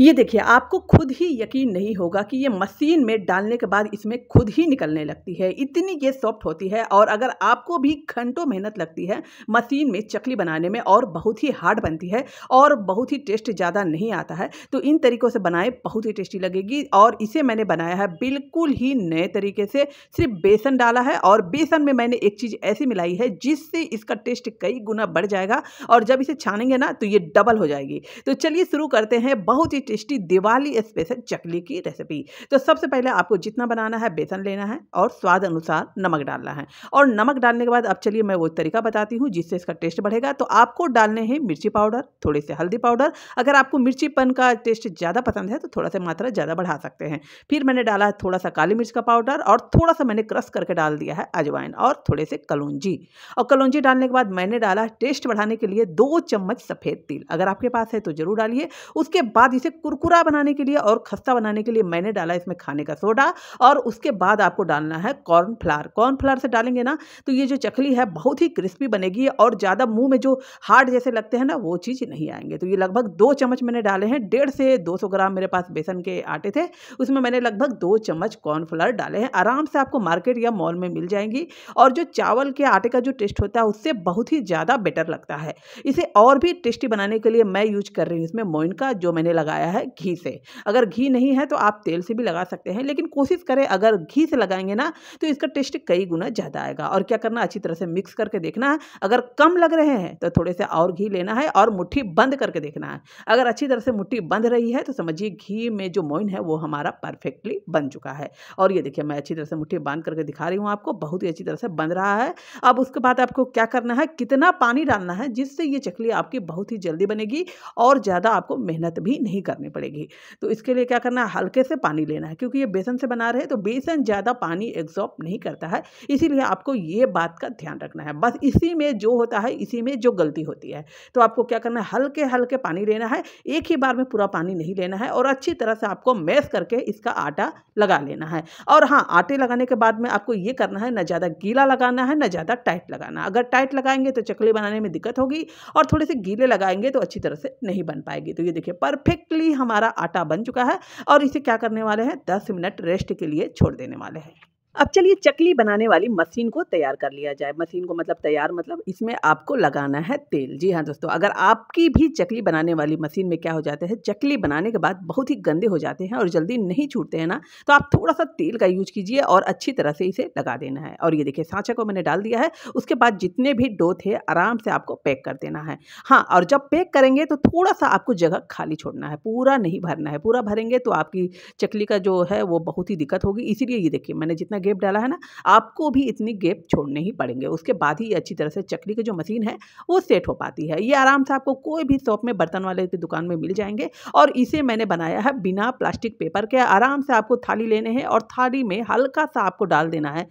ये देखिए आपको खुद ही यकीन नहीं होगा कि ये मशीन में डालने के बाद इसमें खुद ही निकलने लगती है इतनी ये सॉफ्ट होती है और अगर आपको भी घंटों मेहनत लगती है मशीन में चकली बनाने में और बहुत ही हार्ड बनती है और बहुत ही टेस्ट ज़्यादा नहीं आता है तो इन तरीक़ों से बनाए बहुत ही टेस्टी लगेगी और इसे मैंने बनाया है बिल्कुल ही नए तरीके से सिर्फ बेसन डाला है और बेसन में मैंने एक चीज़ ऐसी मिलाई है जिससे इसका टेस्ट कई गुना बढ़ जाएगा और जब इसे छानेंगे ना तो ये डबल हो जाएगी तो चलिए शुरू करते हैं बहुत ही टेस्टी दिवाली स्पेशल चकली की रेसिपी तो सबसे पहले आपको जितना बनाना है बेसन लेना है और स्वाद अनुसार नमक डालना है और नमक डालने के बाद अब चलिए मैं वो तरीका बताती हूँ जिससे इसका टेस्ट बढ़ेगा तो आपको डालने हैं मिर्ची पाउडर थोड़े से हल्दी पाउडर अगर आपको मिर्चीपन का टेस्ट ज़्यादा पसंद है तो थोड़ा सा मात्रा ज़्यादा बढ़ा सकते हैं फिर मैंने डाला है थोड़ा सा काली मिर्च का पाउडर और थोड़ा सा मैंने क्रश करके डाल दिया है अजवाइन और थोड़े से कलौजी और कलौजी डालने के बाद मैंने डाला टेस्ट बढ़ाने के लिए दो चम्मच सफ़ेद तिल अगर आपके पास है तो ज़रूर डालिए उसके बाद इसे कुरकुरा बनाने के लिए और खस्ता बनाने के लिए मैंने डाला इसमें खाने का सोडा और उसके बाद आपको डालना है कॉर्नफ्लार कॉर्नफ्लार से डालेंगे ना तो ये जो चकली है बहुत ही क्रिस्पी बनेगी और ज़्यादा मुँह में जो हार्ड जैसे लगते हैं ना वो चीज़ नहीं आएंगे तो ये लगभग दो चम्मच मैंने डाले हैं डेढ़ से दो सौ ग्राम मेरे पास बेसन के आटे थे उसमें मैंने लगभग दो चम्मच कॉर्नफ्लार डाले हैं आराम से आपको मार्केट या मॉल में मिल जाएंगी और जो चावल के आटे का जो टेस्ट होता है उससे बहुत ही ज़्यादा बेटर लगता है इसे और भी टेस्टी बनाने के लिए मैं यूज कर रही हूँ इसमें मोइन का जो मैंने लगाया लगाया है घी से अगर घी नहीं है तो आप तेल से भी लगा सकते हैं लेकिन कोशिश करें अगर घी से लगाएंगे ना तो इसका टेस्ट कई गुना ज़्यादा आएगा और क्या करना अच्छी तरह से मिक्स करके देखना है अगर कम लग रहे हैं तो थोड़े से और घी लेना है और मुठ्ठी बंद करके देखना है अगर अच्छी तरह से मुठ्ठी बंद रही है तो समझिए घी में जो मोइन है वो हमारा परफेक्टली बन चुका है और ये देखिए मैं अच्छी तरह से मुठ्ठी बांध करके दिखा रही हूँ आपको बहुत ही अच्छी तरह से बंध रहा है अब उसके बाद आपको क्या करना है कितना पानी डालना है जिससे ये चकली आपकी बहुत ही जल्दी बनेगी और ज़्यादा आपको मेहनत भी नहीं करना करनी पड़ेगी तो इसके लिए क्या करना है हल्के से पानी लेना है क्योंकि ये बेसन से बना रहे हैं तो बेसन ज़्यादा पानी एब्जॉर्ब नहीं करता है इसीलिए आपको ये बात का ध्यान रखना है बस इसी में जो होता है इसी में जो गलती होती है तो आपको क्या करना है हल्के हल्के पानी लेना है एक ही बार में पूरा पानी नहीं लेना है और अच्छी तरह से आपको मैस करके इसका आटा लगा लेना है और हाँ आटे लगाने के बाद में आपको ये करना है ना ज़्यादा गीला लगाना है ना ज़्यादा टाइट लगाना अगर टाइट लगाएंगे तो चकली बनाने में दिक्कत होगी और थोड़े से गीले लगाएंगे तो अच्छी तरह से नहीं बन पाएगी तो ये देखिए परफेक्टली फाइनली हमारा आटा बन चुका है और इसे क्या करने वाले हैं दस मिनट रेस्ट के लिए छोड़ देने वाले हैं अब चलिए चकली बनाने वाली मशीन को तैयार कर लिया जाए मशीन को मतलब तैयार मतलब इसमें आपको लगाना है तेल जी हाँ दोस्तों अगर आपकी भी चकली बनाने वाली मशीन में क्या हो जाता है चकली बनाने के बाद बहुत ही गंदे हो जाते हैं और जल्दी नहीं छूटते हैं ना तो आप थोड़ा सा तेल का यूज कीजिए और अच्छी तरह से इसे लगा देना है और ये देखिए साँचा को मैंने डाल दिया है उसके बाद जितने भी डो थे आराम से आपको पैक कर देना है हाँ और जब पैक करेंगे तो थोड़ा सा आपको जगह खाली छोड़ना है पूरा नहीं भरना है पूरा भरेंगे तो आपकी चकली का जो है वो बहुत ही दिक्कत होगी इसीलिए ये देखिए मैंने जितना गेप डाला है ना आपको भी इतनी गेप छोड़ने ही पड़ेंगे उसके बाद ही अच्छी तरह से चकरी की जो मशीन है वो सेट हो पाती है ये आराम से आपको कोई भी शॉप में बर्तन वाले की दुकान में मिल जाएंगे और इसे मैंने बनाया है बिना प्लास्टिक पेपर के आराम से आपको थाली लेने हैं और थाली में हल्का सा आपको डाल देना है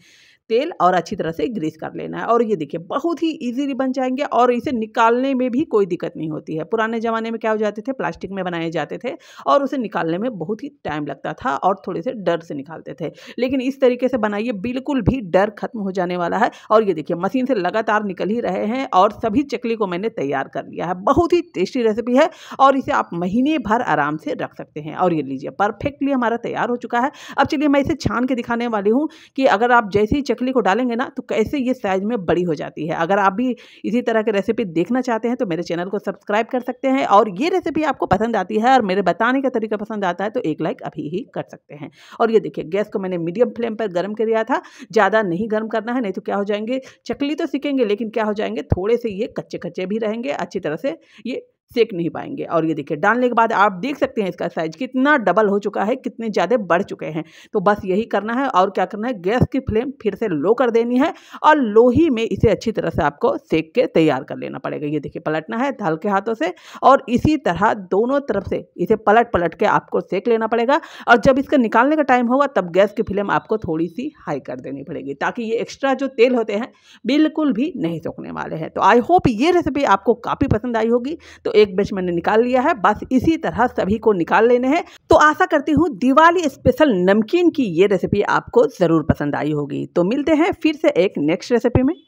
तेल और अच्छी तरह से ग्रीस कर लेना है और ये देखिए बहुत ही ईजीली बन जाएंगे और इसे निकालने में भी कोई दिक्कत नहीं होती है पुराने ज़माने में क्या हो जाते थे प्लास्टिक में बनाए जाते थे और उसे निकालने में बहुत ही टाइम लगता था और थोड़े से डर से निकालते थे लेकिन इस तरीके से बनाइए बिल्कुल भी डर खत्म हो जाने वाला है और ये देखिए मशीन से लगातार निकल ही रहे हैं और सभी चकली को मैंने तैयार कर लिया है बहुत ही टेस्टी रेसिपी है और इसे आप महीने भर आराम से रख सकते हैं और ये लीजिए परफेक्टली हमारा तैयार हो चुका है अब चलिए मैं इसे छान के दिखाने वाली हूँ कि अगर आप जैसे ही चकली मछली को डालेंगे ना तो कैसे ये साइज़ में बड़ी हो जाती है अगर आप भी इसी तरह की रेसिपी देखना चाहते हैं तो मेरे चैनल को सब्सक्राइब कर सकते हैं और ये रेसिपी आपको पसंद आती है और मेरे बताने का तरीका पसंद आता है तो एक लाइक अभी ही कर सकते हैं और ये देखिए गैस को मैंने मीडियम फ्लेम पर गर्म कर दिया था ज़्यादा नहीं गर्म करना है नहीं तो क्या हो जाएंगे चकली तो सीखेंगे लेकिन क्या हो जाएंगे थोड़े से ये कच्चे कच्चे भी रहेंगे अच्छी तरह से ये सेक नहीं पाएंगे और ये देखिए डालने के बाद आप देख सकते हैं इसका साइज कितना डबल हो चुका है कितने ज़्यादा बढ़ चुके हैं तो बस यही करना है और क्या करना है गैस की फ्लेम फिर से लो कर देनी है और लोही में इसे अच्छी तरह से आपको सेक के तैयार कर लेना पड़ेगा ये देखिए पलटना है हल्के हाथों से और इसी तरह दोनों तरफ से इसे पलट पलट के आपको सेक लेना पड़ेगा और जब इसका निकालने का टाइम होगा तब गैस की फ्लेम आपको थोड़ी सी हाई कर देनी पड़ेगी ताकि ये एक्स्ट्रा जो तेल होते हैं बिल्कुल भी नहीं सोखने वाले हैं तो आई होप ये रेसिपी आपको काफ़ी पसंद आई होगी तो एक बैच मैंने निकाल लिया है बस इसी तरह सभी को निकाल लेने हैं तो आशा करती हूँ दिवाली स्पेशल नमकीन की ये रेसिपी आपको ज़रूर पसंद आई होगी तो मिलते हैं फिर से एक नेक्स्ट रेसिपी में